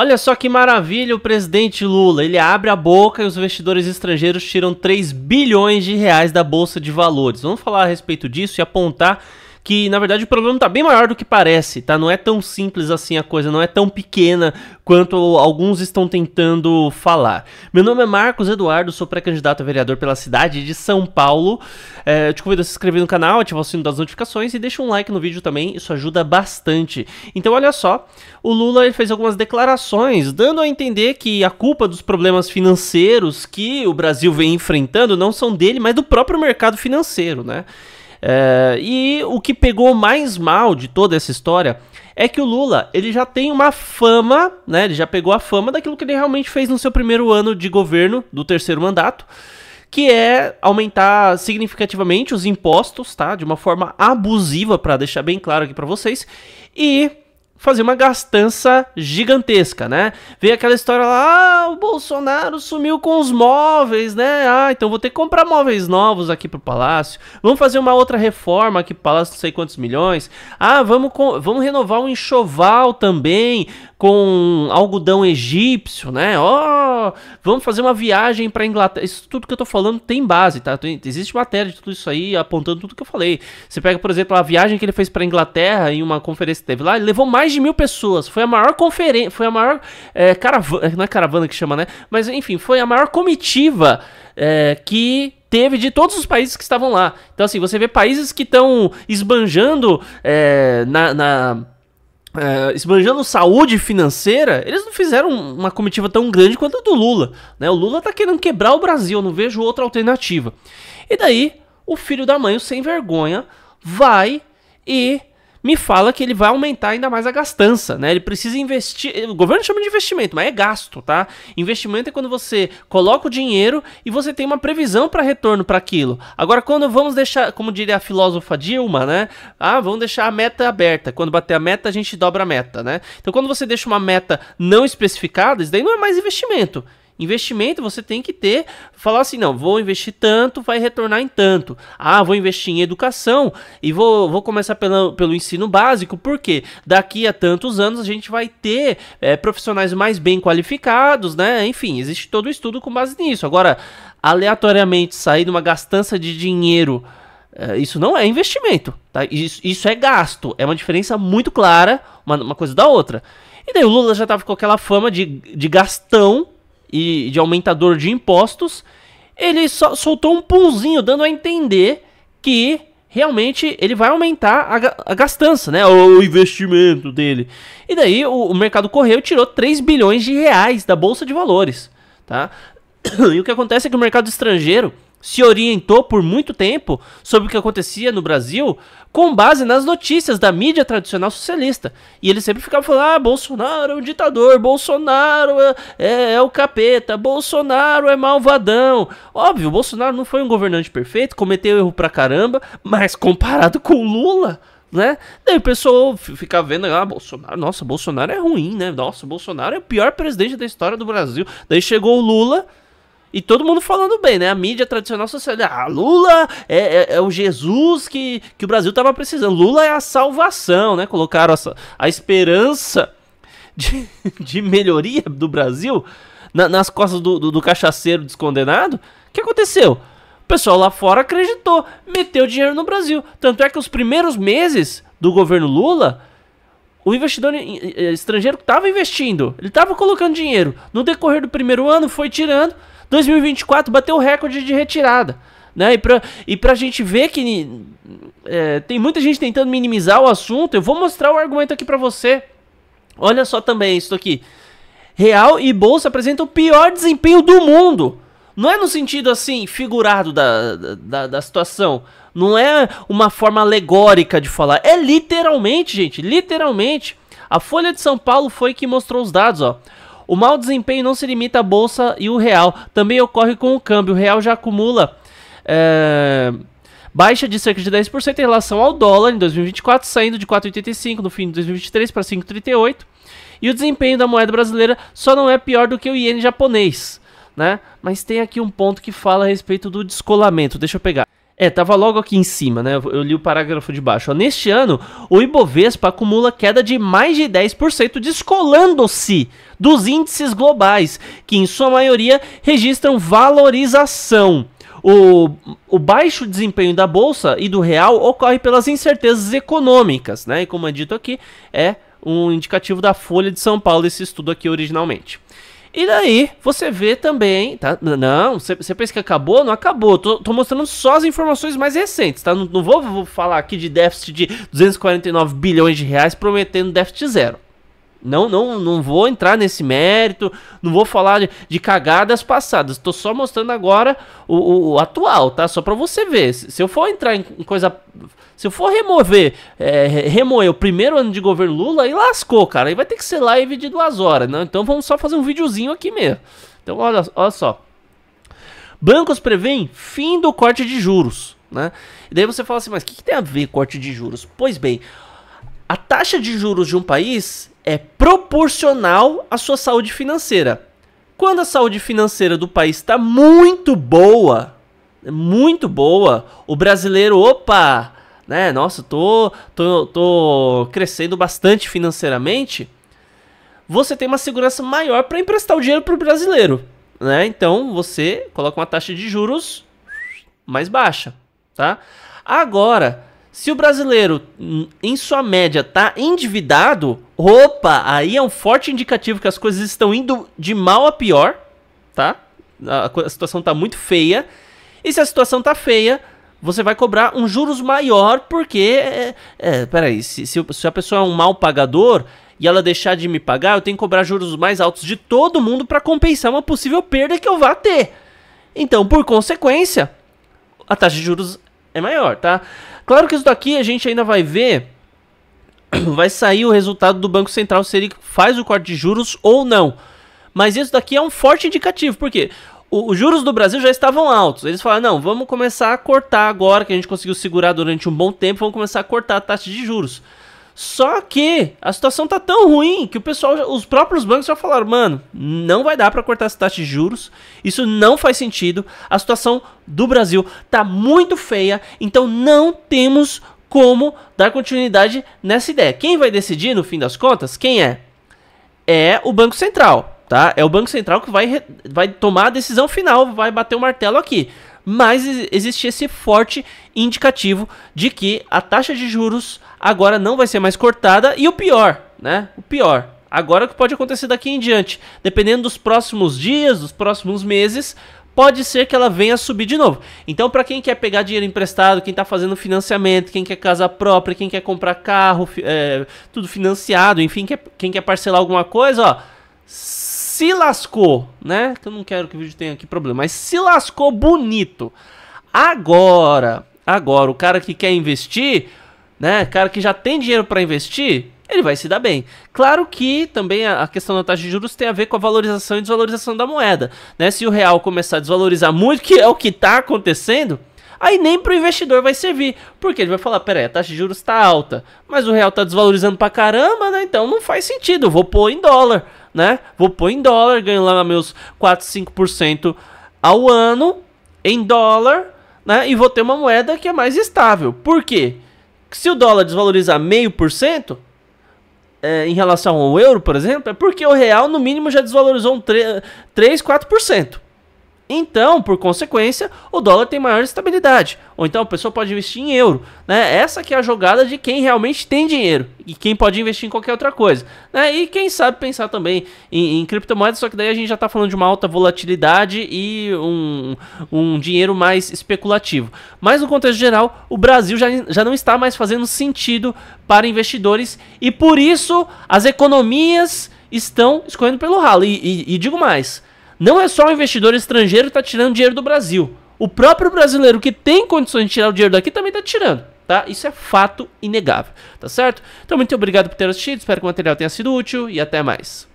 Olha só que maravilha o presidente Lula. Ele abre a boca e os investidores estrangeiros tiram 3 bilhões de reais da bolsa de valores. Vamos falar a respeito disso e apontar que na verdade o problema está bem maior do que parece, tá? Não é tão simples assim a coisa, não é tão pequena quanto alguns estão tentando falar. Meu nome é Marcos Eduardo, sou pré-candidato a vereador pela cidade de São Paulo. É, eu te convido a se inscrever no canal, ativar o sino das notificações e deixa um like no vídeo também, isso ajuda bastante. Então olha só, o Lula ele fez algumas declarações dando a entender que a culpa dos problemas financeiros que o Brasil vem enfrentando não são dele, mas do próprio mercado financeiro, né? Eh, e o que pegou mais mal de toda essa história é que o Lula ele já tem uma fama, né? Ele já pegou a fama daquilo que ele realmente fez no seu primeiro ano de governo do terceiro mandato que é aumentar significativamente os impostos, tá? De uma forma abusiva, para deixar bem claro aqui para vocês, e fazer uma gastança gigantesca, né? Veio aquela história lá, ah, o Bolsonaro sumiu com os móveis, né? Ah, então vou ter que comprar móveis novos aqui pro palácio. Vamos fazer uma outra reforma aqui pro palácio, não sei quantos milhões. Ah, vamos com, vamos renovar um enxoval também com algodão egípcio, né? Ó, oh, vamos fazer uma viagem para Inglaterra. Isso tudo que eu tô falando tem base, tá? existe matéria de tudo isso aí apontando tudo que eu falei. Você pega, por exemplo, a viagem que ele fez para Inglaterra em uma conferência que teve lá, ele levou mais mais de mil pessoas. Foi a maior conferência, foi a maior é, caravana, é, não é caravana que chama, né? Mas enfim, foi a maior comitiva é, que teve de todos os países que estavam lá. Então assim, você vê países que estão esbanjando é, na, na é, esbanjando saúde financeira, eles não fizeram uma comitiva tão grande quanto a do Lula. Né? O Lula tá querendo quebrar o Brasil, não vejo outra alternativa. E daí, o filho da mãe, o sem vergonha, vai e me fala que ele vai aumentar ainda mais a gastança, né? Ele precisa investir. O governo chama de investimento, mas é gasto, tá? Investimento é quando você coloca o dinheiro e você tem uma previsão para retorno para aquilo. Agora, quando vamos deixar, como diria a filósofa Dilma, né? Ah, vamos deixar a meta aberta. Quando bater a meta, a gente dobra a meta, né? Então, quando você deixa uma meta não especificada, isso daí não é mais investimento. Investimento você tem que ter, falar assim, não, vou investir tanto, vai retornar em tanto. Ah, vou investir em educação e vou, vou começar pela, pelo ensino básico, porque daqui a tantos anos a gente vai ter é, profissionais mais bem qualificados, né? Enfim, existe todo o estudo com base nisso. Agora, aleatoriamente sair de uma gastança de dinheiro, eh, isso não é investimento, tá? Isso, isso é gasto, é uma diferença muito clara, uma, uma coisa da outra. E daí o Lula já tava com aquela fama de, de gastão, e de aumentador de impostos, ele só soltou um punzinho, dando a entender que realmente ele vai aumentar a, a gastança, né? O investimento dele. E daí o, o, mercado correu tirou 3 bilhões de reais da Bolsa de Valores, tá? E o que acontece é que o mercado estrangeiro se orientou por muito tempo sobre o que acontecia no Brasil com base nas notícias da mídia tradicional socialista. E ele sempre ficava falando: ah, Bolsonaro é um ditador, Bolsonaro é, é, é o capeta, Bolsonaro é malvadão. Óbvio, Bolsonaro não foi um governante perfeito, cometeu erro pra caramba, mas comparado com Lula né? Daí o pessoal fica vendo, ah, Bolsonaro, nossa, Bolsonaro é ruim, né? Nossa, Bolsonaro é o pior presidente da história do Brasil. Daí chegou o Lula, e todo mundo falando bem, né? A mídia tradicional social, Ah, Lula é, é, é, o Jesus que, que o Brasil tava precisando. Lula é a salvação, né? Colocaram a, a esperança de, de melhoria do Brasil na, nas costas do, do, do cachaceiro descondenado. O que aconteceu? O pessoal lá fora acreditou, meteu dinheiro no Brasil. Tanto é que os primeiros meses do governo Lula, o investidor eh, estrangeiro estava investindo, ele estava colocando dinheiro. No decorrer do primeiro ano, foi tirando. 2024 bateu o recorde de retirada. Né? E, pra, e a gente ver que é, tem muita gente tentando minimizar o assunto, eu vou mostrar o argumento aqui para você. Olha só também isso aqui. Real e Bolsa apresentam o pior desempenho do mundo. Não é no sentido assim, figurado da, da, da situação. Não é uma forma alegórica de falar. É literalmente, gente, literalmente. A Folha de São Paulo foi que mostrou os dados, ó. O mau desempenho não se limita à bolsa e o real, também ocorre com o câmbio. O real já acumula é, baixa de cerca de 10% em relação ao dólar em 2024, saindo de 4,85 no fim de 2023 para 5,38. E o desempenho da moeda brasileira só não é pior do que o iene japonês, né? Mas tem aqui um ponto que fala a respeito do descolamento. Deixa eu pegar. É, tava logo aqui em cima, né? Eu li o parágrafo de baixo. Neste ano, o Ibovespa acumula queda de mais de 10%, descolando-se dos índices globais, que em sua maioria registram valorização. O, o, baixo desempenho da bolsa e do real ocorre pelas incertezas econômicas, né? E como é dito aqui, é um indicativo da Folha de São Paulo esse estudo aqui originalmente. E daí você vê também, tá? Não, você, pensa que acabou? Não acabou. Tô, tô, mostrando só as informações mais recentes, tá? Não, não vou, vou falar aqui de déficit de 249 bilhões de reais prometendo déficit zero. Não, não, não vou entrar nesse mérito, não vou falar de, de cagadas passadas. Estou só mostrando agora o, o, o, atual, tá? Só para você ver. Se, se, eu for entrar em coisa, se eu for remover, é, remoer o primeiro ano de governo Lula, aí lascou, cara. Aí vai ter que ser live de duas horas, né? Então vamos só fazer um videozinho aqui mesmo. Então olha, olha só. Bancos prevêem fim do corte de juros, né? E daí você fala assim, mas o que, que tem a ver corte de juros? Pois bem, a taxa de juros de um país é proporcional à sua saúde financeira. Quando a saúde financeira do país está muito boa, é muito boa, o brasileiro, opa, né? Nossa, tô, tô, tô crescendo bastante financeiramente. Você tem uma segurança maior para emprestar o dinheiro para o brasileiro, né? Então você coloca uma taxa de juros mais baixa, tá? Agora, se o brasileiro, hum, em sua média, tá endividado, opa, aí é um forte indicativo que as coisas estão indo de mal a pior, tá? A, a situação tá muito feia. E se a situação tá feia, você vai cobrar um juros maior, porque. É, é, peraí, se, se, se a pessoa é um mal pagador e ela deixar de me pagar, eu tenho que cobrar juros mais altos de todo mundo para compensar uma possível perda que eu vá ter. Então, por consequência, a taxa de juros é maior, tá? Claro que isso daqui a gente ainda vai ver vai sair o resultado do Banco Central se ele faz o corte de juros ou não. Mas isso daqui é um forte indicativo, porque os juros do Brasil já estavam altos. Eles falaram: não, vamos começar a cortar agora que a gente conseguiu segurar durante um bom tempo, vamos começar a cortar a taxa de juros. Só que a situação tá tão ruim que o pessoal, os próprios bancos já falaram, mano, não vai dar para cortar essa taxa de juros. Isso não faz sentido. A situação do Brasil tá muito feia, então não temos como dar continuidade nessa ideia. Quem vai decidir no fim das contas? Quem é? É o Banco Central, tá? É o Banco Central que vai, vai tomar a decisão final, vai bater o martelo aqui mas existe esse forte indicativo de que a taxa de juros agora não vai ser mais cortada e o pior, né? O pior. Agora o que pode acontecer daqui em diante, dependendo dos próximos dias, dos próximos meses, pode ser que ela venha a subir de novo. Então, para quem quer pegar dinheiro emprestado, quem está fazendo financiamento, quem quer casa própria, quem quer comprar carro, é, tudo financiado, enfim, quem quer parcelar alguma coisa, ó se lascou, né? Que eu não quero que o vídeo tenha aqui problema, mas se lascou bonito. Agora, agora, o cara que quer investir, né? Cara que já tem dinheiro para investir, ele vai se dar bem. Claro que também a questão da taxa de juros tem a ver com a valorização e desvalorização da moeda, né? Se o real começar a desvalorizar muito, que é o que está acontecendo, aí nem pro investidor vai servir, porque ele vai falar, peraí, a taxa de juros está alta, mas o real está desvalorizando pra caramba, né? Então não faz sentido, eu vou pôr em dólar, né? Vou pôr em dólar, ganho lá meus 4, 5% ao ano em dólar, né? E vou ter uma moeda que é mais estável. Por quê? Se o dólar desvalorizar meio por cento, é, em relação ao euro, por exemplo, é porque o real, no mínimo, já desvalorizou um 3, 3 4%. Então, por consequência, o dólar tem maior estabilidade. Ou então a pessoa pode investir em euro. Né? Essa que é a jogada de quem realmente tem dinheiro e quem pode investir em qualquer outra coisa. Né? E quem sabe pensar também em, em criptomoedas, só que daí a gente já está falando de uma alta volatilidade e um, um dinheiro mais especulativo. Mas no contexto geral, o Brasil já, já não está mais fazendo sentido para investidores e por isso as economias estão escorrendo pelo ralo. e, e, e digo mais não é só o investidor estrangeiro que está tirando dinheiro do Brasil. O próprio brasileiro que tem condições de tirar o dinheiro daqui também está tirando. Tá? Isso é fato inegável, tá certo? Então, muito obrigado por ter assistido, espero que o material tenha sido útil e até mais.